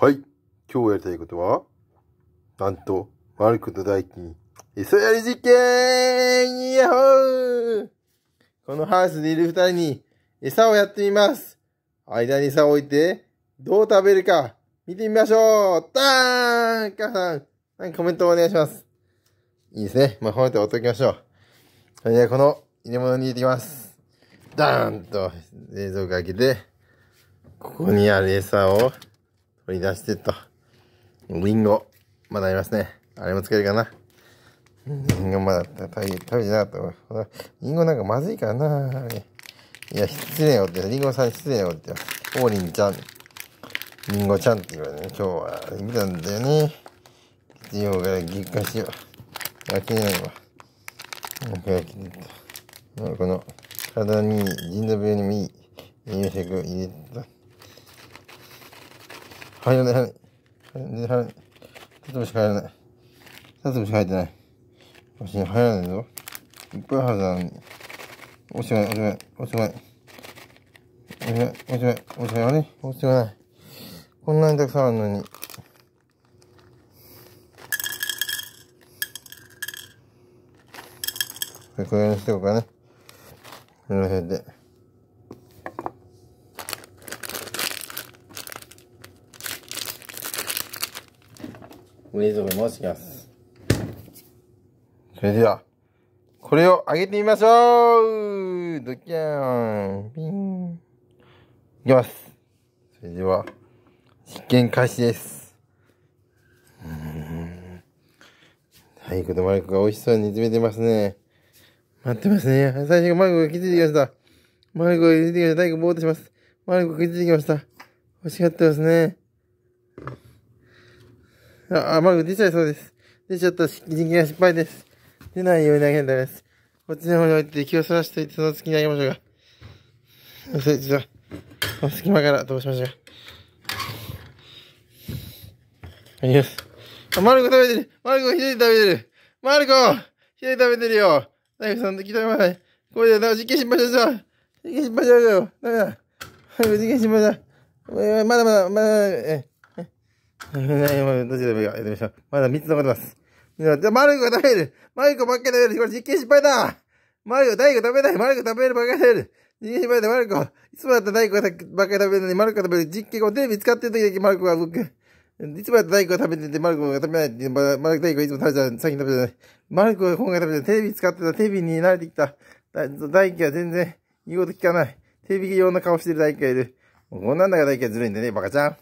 はい。今日やりたいことは、なんと、マルクと大輝に、餌やり実験イヤホーこのハウスにいる二人に、餌をやってみます。間に餌を置いて、どう食べるか、見てみましょうダーン母さん、コメントお願いします。いいですね。まあ、コメントっておきましょう。それではこの入れ物に入れていきます。ダーンと、冷蔵庫開けて、ここにある餌を、売り出してと。リンゴ。まだありますね。あれもつけるかな。リンゴまだ食べ、食べてなかった。リンゴなんかまずいからな。いや、失礼よって。リンゴさん失礼よって。王林ちゃん。リンゴちゃんって言われてね。今日は見たんだよね。必曜から激化しよう。飽きないわ。もうか飽きいと。この、体にいい、腎臓病にもいい、栄食入れた。入らない、入らない。入らない。二つもしか入らない。二つもしか入ってない。おし入らないぞ。いっぱい入るなのに。おしまい、おしまい、おしまい。おしまい、おしまい、おしまい、あれおしまい。こんなにたくさんあるのに。これくらいにしておこうかね。この辺で。梅園もします。それでは、これを上げてみましょうドキャンピンいきますそれでは、実験開始です。はい、このマイクが美味しそうに煮詰めてますね。待ってますね。最初にマイクが気づいてきました。マイクが気づいてきました。大工ぼーっとします。マイクが気づいてきました。欲しがってますね。あ、甘く出ちゃいそうです。で、ちょっと人気が失敗です。出ないように投げるためです。こっちの方に置いて気をそらしていて、その隙に投げましょうか。それじは、この隙間から飛ばしましょうか。あります。あ、マルコ食べてるマルコ左食べてるマルコ左食べてるよナイフさんと聞いてください。これで、なんか実験失敗しちゃう実験失敗しちゃうよダメだ。実験失敗だ。まだまだ、まだ、え、ましまだ3つ残っます。じゃ、マルコが食べるマルコばっかり食べるこれ実験失敗だマルコ、大悟食べないマルコ食べるばっかり食べる実験失敗だマルコいつもだったら大悟ばっかり食べるのにマルコ食べる実験をテレビ使ってる時だけマルコが僕、いつもだったら大悟食べててマルコが食べないってマルコ大悟いつも食べちゃう、先食べてない。マルコが今回食べてテレビ使ってた、テレビに慣れてきた。大輝は全然言うこと聞かない。テレビ用の顔してる大輝がいる。こんなんだから大輝はずるいんだね、バカちゃん。